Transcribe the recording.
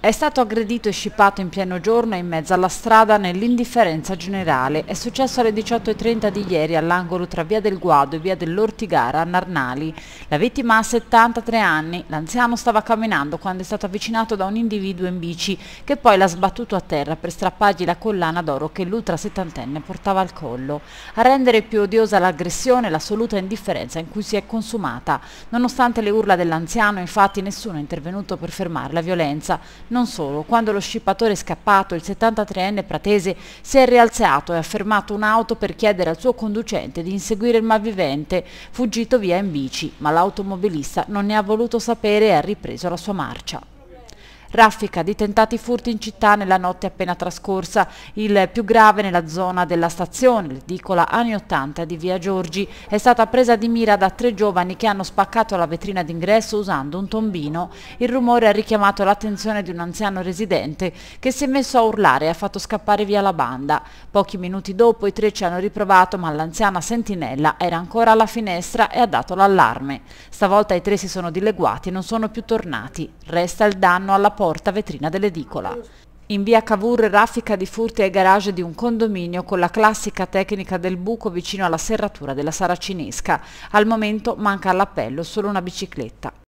È stato aggredito e scippato in pieno giorno e in mezzo alla strada nell'indifferenza generale. È successo alle 18.30 di ieri all'angolo tra via del Guado e via dell'Ortigara a Narnali. La vittima ha 73 anni. L'anziano stava camminando quando è stato avvicinato da un individuo in bici che poi l'ha sbattuto a terra per strappargli la collana d'oro che l'ultra settantenne portava al collo. A rendere più odiosa l'aggressione l'assoluta indifferenza in cui si è consumata. Nonostante le urla dell'anziano infatti nessuno è intervenuto per fermare la violenza. Non solo, quando lo scippatore è scappato, il 73enne pratese si è rialzato e ha fermato un'auto per chiedere al suo conducente di inseguire il malvivente, fuggito via in bici, ma l'automobilista non ne ha voluto sapere e ha ripreso la sua marcia. Raffica di tentati furti in città nella notte appena trascorsa, il più grave nella zona della stazione, l'edicola anni 80 di via Giorgi, è stata presa di mira da tre giovani che hanno spaccato la vetrina d'ingresso usando un tombino. Il rumore ha richiamato l'attenzione di un anziano residente che si è messo a urlare e ha fatto scappare via la banda. Pochi minuti dopo i tre ci hanno riprovato ma l'anziana sentinella era ancora alla finestra e ha dato l'allarme. Stavolta i tre si sono dileguati e non sono più tornati. Resta il danno alla porta vetrina dell'edicola. In via Cavour raffica di furti ai garage di un condominio con la classica tecnica del buco vicino alla serratura della saracinesca. Al momento manca all'appello solo una bicicletta.